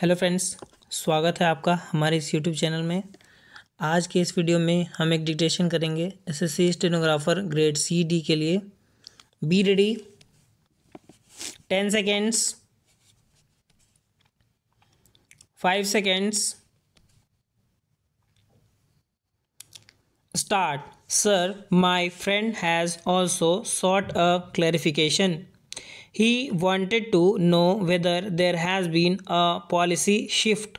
Hello friends स्वागत है आपका हमारे इस यूट्यूब चैनल में आज के इस वीडियो में हम एक डिक्टेशन करेंगे SSC stenographer grade C D के लिए be ready ten seconds five seconds start sir my friend has also sought a clarification He wanted to know whether there has been a policy shift.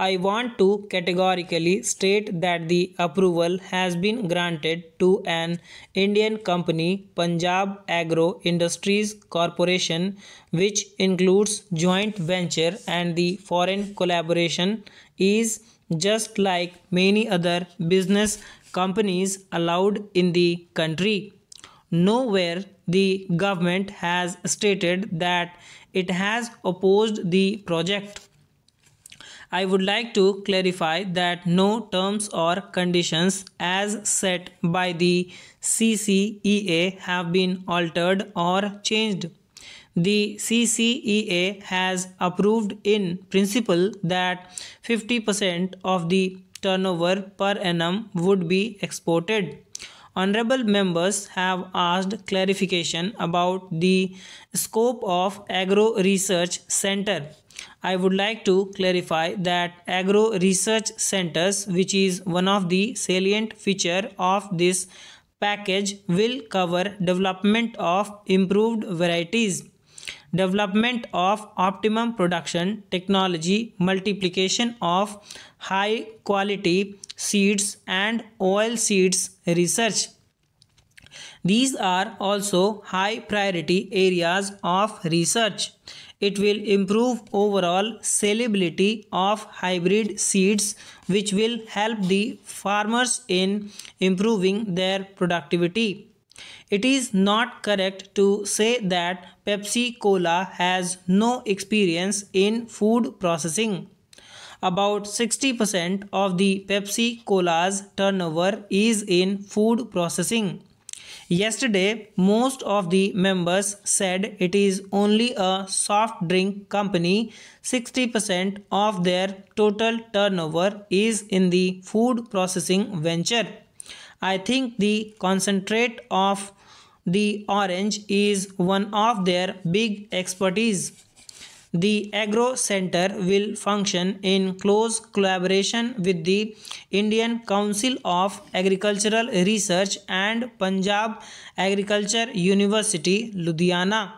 I want to categorically state that the approval has been granted to an Indian company, Punjab Agro Industries Corporation, which includes joint venture and the foreign collaboration is just like many other business companies allowed in the country. Nowhere the government has stated that it has opposed the project. I would like to clarify that no terms or conditions as set by the CCEA have been altered or changed. The CCEA has approved in principle that 50% of the turnover per annum would be exported. Honorable members have asked clarification about the scope of Agro Research Center. I would like to clarify that Agro Research Centers, which is one of the salient feature of this package, will cover development of improved varieties development of optimum production technology, multiplication of high quality seeds and oil seeds research. These are also high priority areas of research. It will improve overall sellability of hybrid seeds which will help the farmers in improving their productivity. It is not correct to say that Pepsi Cola has no experience in food processing. About 60% of the Pepsi Cola's turnover is in food processing. Yesterday, most of the members said it is only a soft drink company. 60% of their total turnover is in the food processing venture. I think the concentrate of the orange is one of their big expertise. The Agro Center will function in close collaboration with the Indian Council of Agricultural Research and Punjab Agriculture University, Ludhiana.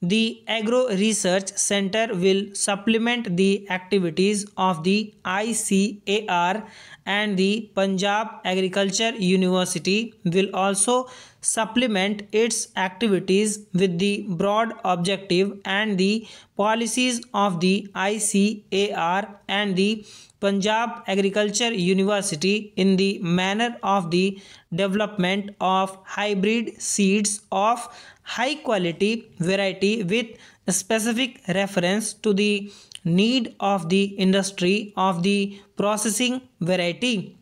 The Agro Research Center will supplement the activities of the ICAR and the Punjab Agriculture University will also supplement its activities with the broad objective and the policies of the ICAR and the Punjab Agriculture University in the manner of the development of hybrid seeds of high quality variety with specific reference to the need of the industry of the processing variety.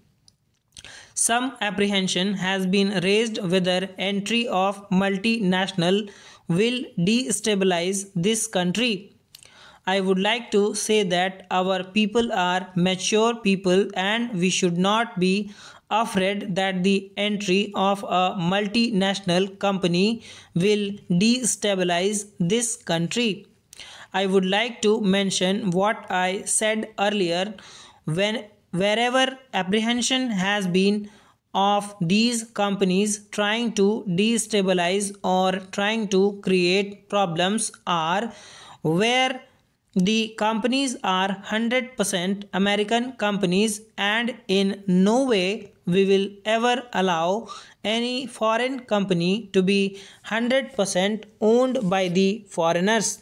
Some apprehension has been raised whether entry of multinational will destabilize this country. I would like to say that our people are mature people and we should not be afraid that the entry of a multinational company will destabilize this country. I would like to mention what I said earlier when wherever apprehension has been of these companies trying to destabilize or trying to create problems are where the companies are 100% American companies and in no way we will ever allow any foreign company to be 100% owned by the foreigners.